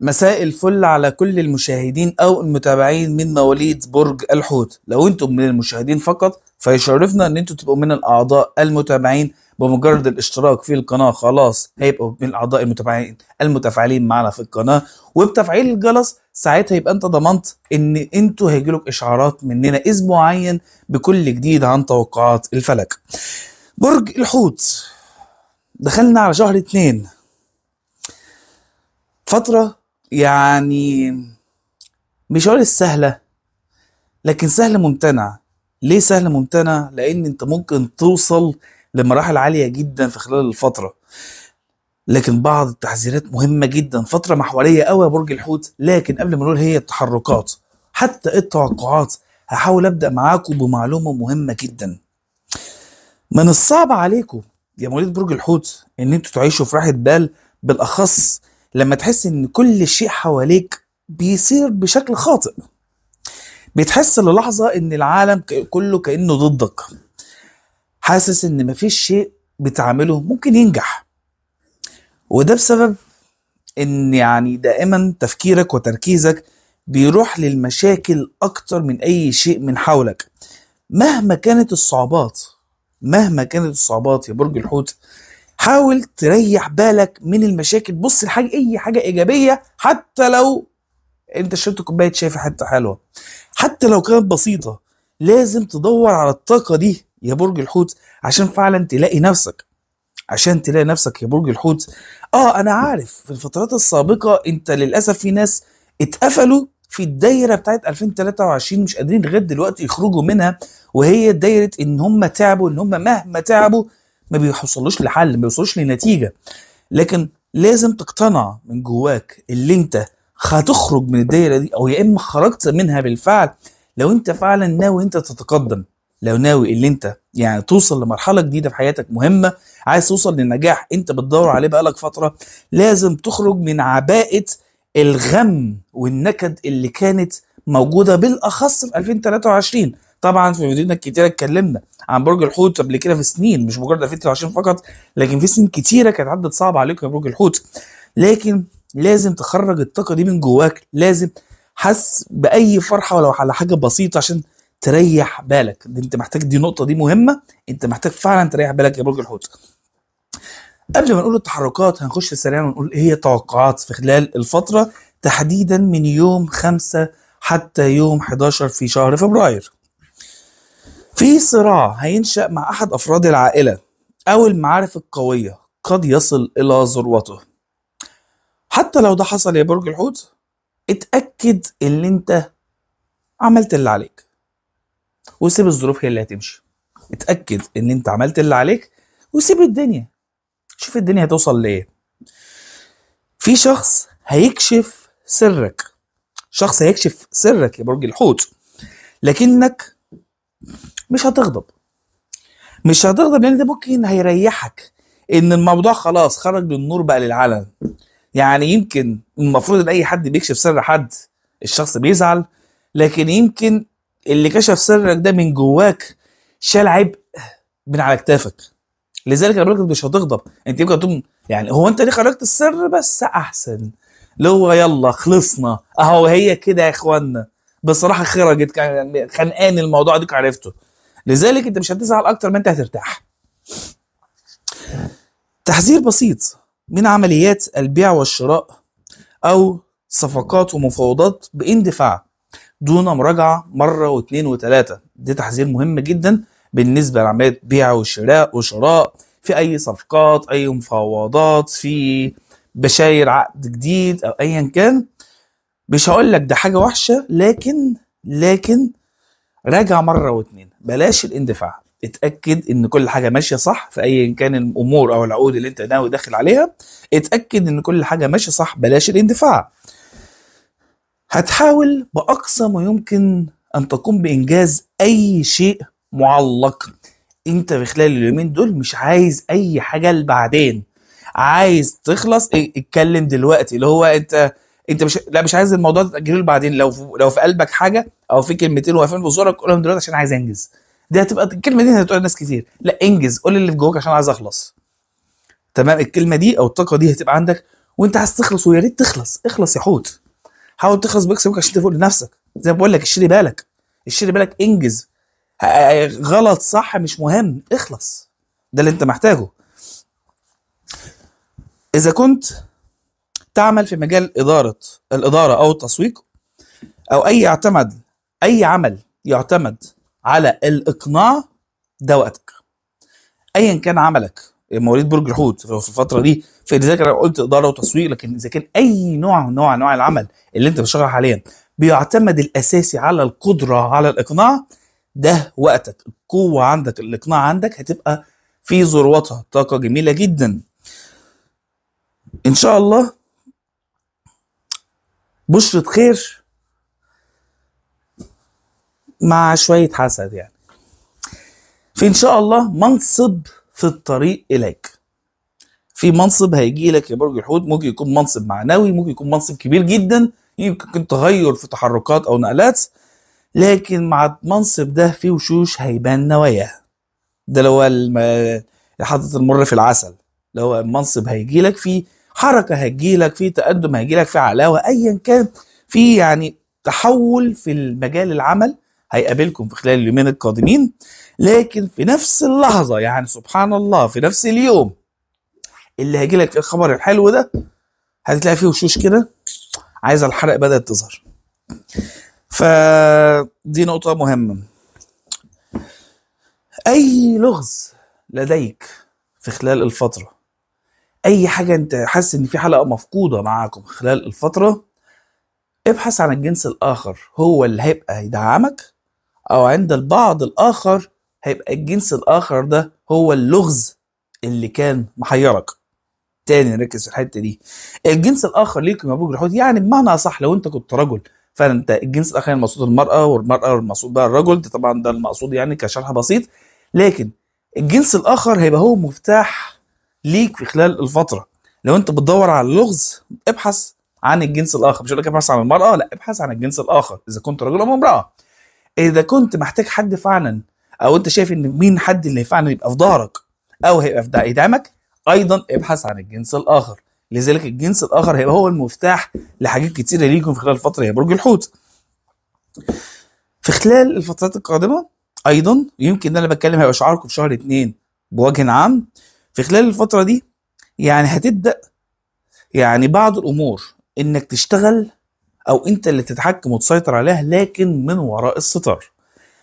مساء الفل على كل المشاهدين او المتابعين من مواليد برج الحوت لو انتم من المشاهدين فقط فيشرفنا ان انتم تبقوا من الاعضاء المتابعين بمجرد الاشتراك في القناه خلاص هيبقوا من الاعضاء المتابعين المتفاعلين معنا في القناه وبتفعيل الجرس ساعتها يبقى انت ضمنت ان انتوا هيجيلك اشعارات مننا اسبوعيا بكل جديد عن توقعات الفلك برج الحوت دخلنا على شهر اتنين فترة يعني مش هقول السهلة لكن سهل ممتنع ليه سهل ممتنع؟ لأن أنت ممكن توصل لمراحل عالية جدا في خلال الفترة لكن بعض التحذيرات مهمة جدا فترة محورية قوي يا برج الحوت لكن قبل ما نقول هي التحركات حتى التوقعات هحاول أبدأ معاكم بمعلومة مهمة جدا من الصعب عليكم يا مواليد برج الحوت ان انتوا تعيشوا في راحه بال بالاخص لما تحس ان كل شيء حواليك بيصير بشكل خاطئ بتحس للحظة ان العالم كله كأنه ضدك حاسس ان مفيش شيء بتعمله ممكن ينجح وده بسبب ان يعني دائما تفكيرك وتركيزك بيروح للمشاكل اكتر من اي شيء من حولك مهما كانت الصعوبات مهما كانت الصعوبات يا برج الحوت حاول تريح بالك من المشاكل بص لحاجه اي حاجه ايجابيه حتى لو انت شربت كوبايه شاي في حته حلوه حتى لو كانت بسيطه لازم تدور على الطاقه دي يا برج الحوت عشان فعلا تلاقي نفسك عشان تلاقي نفسك يا برج الحوت اه انا عارف في الفترات السابقه انت للاسف في ناس اتقفلوا في الدايره بتاعت 2023 مش قادرين لغايه دلوقتي يخرجوا منها وهي دايره ان هم تعبوا ان هم مهما تعبوا ما بيوصلوش لحل ما بيوصلوش لنتيجه لكن لازم تقتنع من جواك اللي انت هتخرج من الدايره دي او يا اما خرجت منها بالفعل لو انت فعلا ناوي انت تتقدم لو ناوي اللي انت يعني توصل لمرحله جديده في حياتك مهمه عايز توصل للنجاح انت بتدور عليه بقالك فتره لازم تخرج من عباءه الغم والنكد اللي كانت موجوده بالاخص في 2023 طبعا في فيديوهاتنا كتيره اتكلمنا عن برج الحوت قبل كده في سنين مش مجرد 2023 فقط لكن في سنين كتيره كانت عدت صعبه عليكم يا برج الحوت لكن لازم تخرج الطاقه دي من جواك لازم حس باي فرحه ولو على حاجه بسيطه عشان تريح بالك دي انت محتاج دي نقطه دي مهمه انت محتاج فعلا تريح بالك يا برج الحوت قبل ما نقول التحركات هنخش سريعا ونقول ايه هي التوقعات في خلال الفتره تحديدا من يوم 5 حتى يوم 11 في شهر فبراير في صراع هينشأ مع أحد أفراد العائلة أو المعارف القوية قد يصل إلى ذروته حتى لو ده حصل يا برج الحوت اتأكد إن أنت عملت اللي عليك وسيب الظروف هي اللي هتمشي اتأكد إن أنت عملت اللي عليك وسيب الدنيا شوف الدنيا هتوصل لإيه في شخص هيكشف سرك شخص هيكشف سرك يا برج الحوت لكنك مش هتغضب مش هتغضب لان ده ممكن هيريحك ان الموضوع خلاص خرج للنور بقى للعلن يعني يمكن المفروض ان اي حد بيكشف سر حد الشخص بيزعل لكن يمكن اللي كشف سرك ده من جواك شال عبء من على كتافك لذلك انا بقول لك مش هتغضب انت يمكن تقوم يعني هو انت ليه خرجت السر بس احسن اللي هو يلا خلصنا اهو هي كده يا اخوانا بصراحه خرجت خنقان الموضوع ديك عرفته لذلك انت مش هتزعل اكتر ما انت هترتاح تحذير بسيط من عمليات البيع والشراء او صفقات ومفاوضات باندفاع دون مراجعة مرة واثنين وثلاثة دي تحذير مهم جدا بالنسبة لعمليات بيع وشراء وشراء في أي صفقات أي مفاوضات في بشاير عقد جديد أو أيا كان مش هقول لك ده حاجة وحشة لكن لكن راجع مرة واثنين بلاش الاندفاع اتاكد ان كل حاجه ماشيه صح في اي كان الامور او العقود اللي انت ناوي داخل عليها اتاكد ان كل حاجه ماشيه صح بلاش الاندفاع هتحاول باقصى ما يمكن ان تقوم بانجاز اي شيء معلق انت في خلال اليومين دول مش عايز اي حاجه لبعدين عايز تخلص إيه، اتكلم دلوقتي اللي هو انت انت مش لا مش عايز الموضوع ده تاجله لبعدين لو لو في قلبك حاجه او في كلمتين واقفين في صورك قولهم دلوقتي عشان عايز انجز دي هتبقى الكلمه دي هتقعد ناس كتير لا انجز قول اللي في جواك عشان عايز اخلص تمام الكلمه دي او الطاقه دي هتبقى عندك وانت عايز تخلص ويا ريت تخلص اخلص يا حوت حاول تخلص بيكسبك عشان تفوق لنفسك زي ما بقول لك اشتري بالك اشتري بالك انجز غلط صح مش مهم اخلص ده اللي انت محتاجه اذا كنت تعمل في مجال اداره الاداره او التسويق او اي اعتمد اي عمل يعتمد على الاقناع ده وقتك ايا كان عملك مواليد برج الحوت في الفتره دي فاذا كان قلت اداره وتسويق لكن اذا كان اي نوع نوع انواع العمل اللي انت بتشتغل حاليا بيعتمد الاساسي على القدره على الاقناع ده وقتك القوه عندك الاقناع عندك هتبقى في ذروتها طاقه جميله جدا ان شاء الله بشرة خير مع شويه حسد يعني في ان شاء الله منصب في الطريق اليك في منصب هيجي لك يا برج الحوت ممكن يكون منصب معنوي ممكن يكون منصب كبير جدا يمكن تغير في تحركات او نقلات لكن مع المنصب ده في وشوش هيبان نواياها ده اللي هو حاطط المر في العسل اللي هو المنصب هيجي لك فيه حركه هيجي لك في تقدم هيجي لك في علاوه ايا كان في يعني تحول في مجال العمل هيقابلكم في خلال اليومين القادمين لكن في نفس اللحظه يعني سبحان الله في نفس اليوم اللي هيجي لك الخبر الحلو ده هتلاقي فيه وشوش كده عايزه الحرق بدات تظهر فدي نقطه مهمه اي لغز لديك في خلال الفتره اي حاجه انت حاسس ان في حلقه مفقوده معاكم خلال الفتره ابحث عن الجنس الاخر هو اللي هيبقى يدعمك أو عند البعض الآخر هيبقى الجنس الآخر ده هو اللغز اللي كان محيرك تاني نركز في الحته دي الجنس الاخر ليكم يا ابو جرحوت يعني بمعنى اصح لو انت كنت رجل فانت الجنس الاخر المقصود يعني المراه والمراه المقصود بقى الرجل ده طبعا ده المقصود يعني كشرح بسيط لكن الجنس الاخر هيبقى هو مفتاح ليك في خلال الفتره لو انت بتدور على اللغز ابحث عن الجنس الاخر مش هقول لك ابحث عن المراه لا ابحث عن الجنس الاخر اذا كنت رجل او امراه اذا كنت محتاج حد فعلا او انت شايف ان مين حد اللي فعلا يبقى في ظهرك او هيبقى في دعمك ايضا ابحث عن الجنس الاخر لذلك الجنس الاخر هيبقى هو المفتاح لحاجات كتيره ليكم في خلال الفتره هي برج الحوت في خلال الفترات القادمه ايضا يمكن ان انا بتكلم هيبقى شعاركم في شهر اتنين بوجه عام في خلال الفتره دي يعني هتبدا يعني بعض الامور انك تشتغل او انت اللي تتحكم وتسيطر عليها لكن من وراء الستار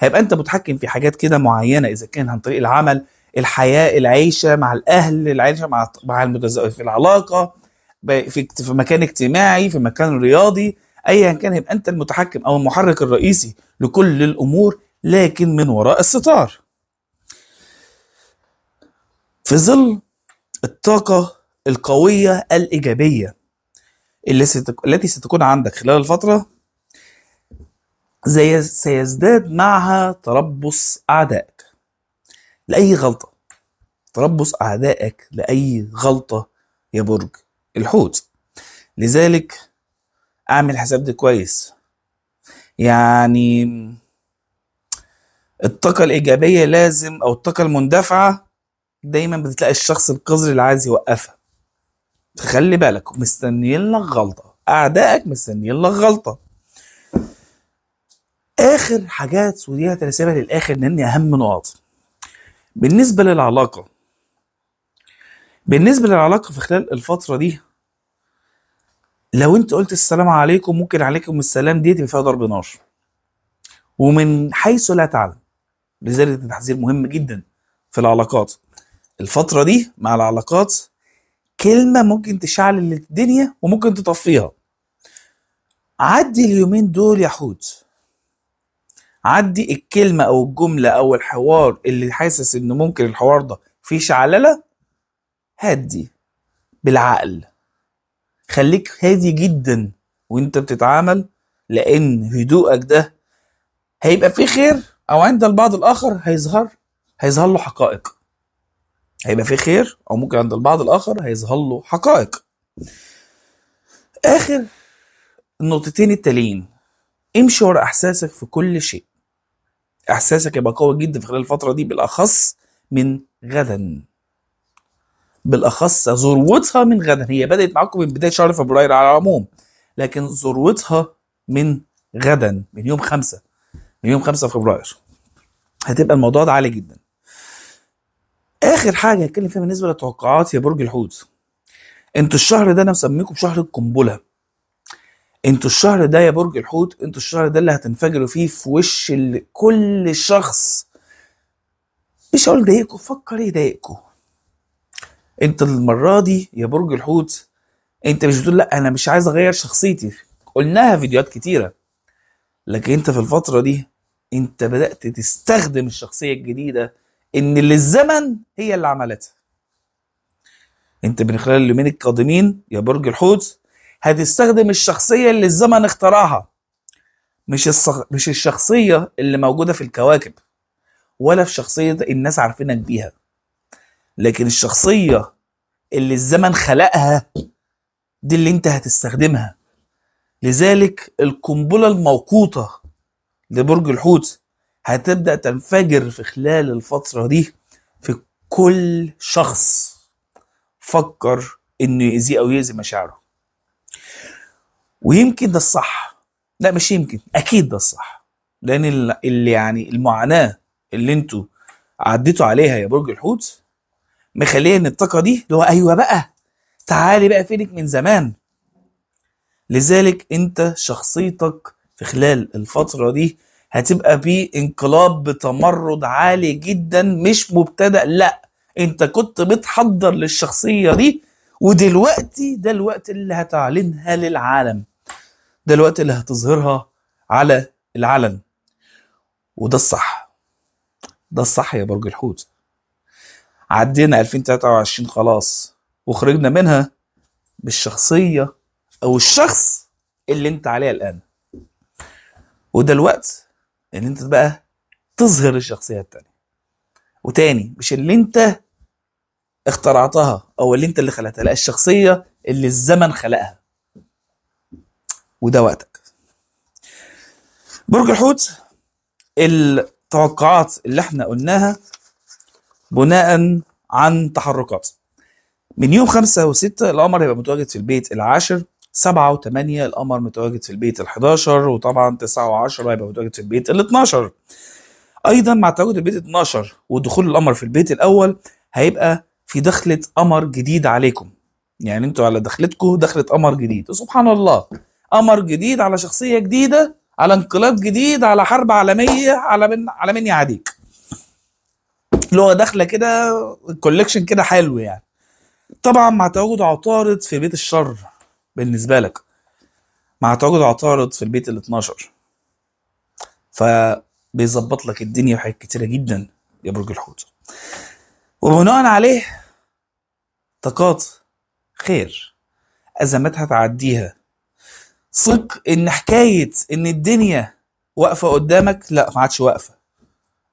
هيبقى انت متحكم في حاجات كده معينه اذا كان عن طريق العمل الحياه العيشه مع الاهل العيشه مع مع المتزوج في العلاقه في في مكان اجتماعي في مكان رياضي ايا كان هيبقى انت المتحكم او المحرك الرئيسي لكل الامور لكن من وراء الستار في ظل الطاقه القويه الايجابيه التي ستكون عندك خلال الفترة زي سيزداد معها تربص أعدائك لأي غلطة تربص أعدائك لأي غلطة يا برج الحوت لذلك أعمل حساب ده كويس يعني الطاقة الإيجابية لازم أو الطاقة المندفعة دايما بتلاقي الشخص القذر اللي عايز يوقفها خلي بالك مستنيين لك غلطه اعدائك مستنيين لك غلطه اخر حاجات ودي هترسبها للاخر لأني اهم نقط بالنسبه للعلاقه بالنسبه للعلاقه في خلال الفتره دي لو انت قلت السلام عليكم ممكن عليكم السلام دي تبقى فيها ضرب نار ومن حيث لا تعلم لذلك التحذير مهم جدا في العلاقات الفتره دي مع العلاقات كلمة ممكن تشعل الدنيا وممكن تطفيها عدي اليومين دول يا حوت عدي الكلمة أو الجملة أو الحوار اللي حاسس إنه ممكن الحوار ده فيه شعللة هدي بالعقل خليك هادي جدا وانت بتتعامل لأن هدوءك ده هيبقى فيه خير أو عند البعض الآخر هيظهر هيظهر له حقائق هيبقى فيه خير او ممكن عند البعض الاخر هيظهر له حقائق اخر النقطتين التاليين امشي ورا احساسك في كل شيء احساسك يبقى قوي جدا في خلال الفتره دي بالاخص من غدا بالاخص ذروتها من غدا هي بدات معاكم من بدايه شهر فبراير على العموم لكن ذروتها من غدا من يوم خمسة من يوم خمسة فبراير هتبقى الموضوع ده عالي جدا اخر حاجه هتكلم فيها بالنسبه للتوقعات يا برج الحوت انتوا الشهر ده انا مسميكم شهر القنبله انتوا الشهر ده يا برج الحوت انتوا الشهر ده اللي هتنفجروا فيه في وش كل شخص مش هقول ضايقكم فكر يضايقكم انت المره دي يا برج الحوت انت مش بتقول لا انا مش عايز اغير شخصيتي قلناها فيديوهات كتيره لكن انت في الفتره دي انت بدات تستخدم الشخصيه الجديده ان اللي الزمن هي اللي عملتها انت من خلال اليومين القادمين يا برج الحوت هتستخدم الشخصيه اللي الزمن اخترعها مش الصغ... مش الشخصيه اللي موجوده في الكواكب ولا في شخصيه الناس عارفينك بيها لكن الشخصيه اللي الزمن خلقها دي اللي انت هتستخدمها لذلك القنبله الموقوته لبرج الحوت هتبدا تنفجر في خلال الفتره دي في كل شخص فكر انه يأذيه او يأذي مشاعره ويمكن ده الصح لا مش يمكن اكيد ده الصح لان اللي يعني المعاناه اللي انتوا عديتوا عليها يا برج الحوت مخليه ان الطاقه دي اللي هو ايوه بقى تعالي بقى فينك من زمان لذلك انت شخصيتك في خلال الفتره دي هتبقى في انقلاب بتمرد عالي جدا مش مبتدأ لا انت كنت بتحضر للشخصية دي ودلوقتي ده الوقت اللي هتعلنها للعالم ده الوقت اللي هتظهرها على العلن وده الصح ده الصح يا برج الحوت عدينا 2023 خلاص وخرجنا منها بالشخصية أو الشخص اللي أنت عليه الآن وده الوقت لان انت بقى تظهر الشخصيه التانيه وتاني مش اللي انت اخترعتها او اللي انت اللي خلقتها لا الشخصيه اللي الزمن خلقها وده وقتك برج الحوت التوقعات اللي احنا قلناها بناء عن تحركات من يوم خمسة وستة القمر هيبقى متواجد في البيت العاشر 7 و8 القمر متواجد في البيت ال11 وطبعا 9 و10 هيبقى متواجد في البيت ال12 ايضا مع تواجد البيت 12 ودخول القمر في البيت الاول هيبقى في دخلة قمر جديد عليكم يعني انتوا على دخلتكم دخلة قمر جديد سبحان الله قمر جديد على شخصية جديدة على انقلاب جديد على حرب عالمية على من على من يعاديك اللي هو دخله كده كوليكشن كده حلو يعني طبعا مع تواجد عطارد في بيت الشر بالنسبه لك مع تواجد عطارد في البيت ال 12 فبيظبط لك الدنيا وحاجات كتيره جدا يا برج الحوت وبناء عليه طاقات خير ازمات هتعديها ثق ان حكايه ان الدنيا واقفه قدامك لا ما عادش واقفه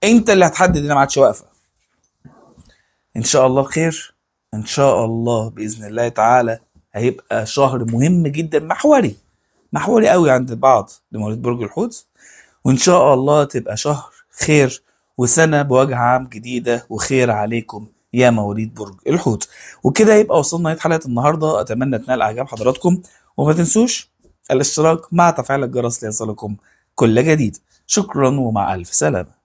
انت اللي هتحدد انها ما عادش واقفه ان شاء الله خير ان شاء الله باذن الله تعالى هيبقى شهر مهم جدا محوري محوري قوي عند البعض لمواليد برج الحوت وان شاء الله تبقى شهر خير وسنه بوجه عام جديده وخير عليكم يا مواليد برج الحوت وكده يبقى وصلنا لنهايه حلقه النهارده اتمنى تنال اعجاب حضراتكم وما تنسوش الاشتراك مع تفعيل الجرس ليصلكم كل جديد شكرا ومع الف سلامه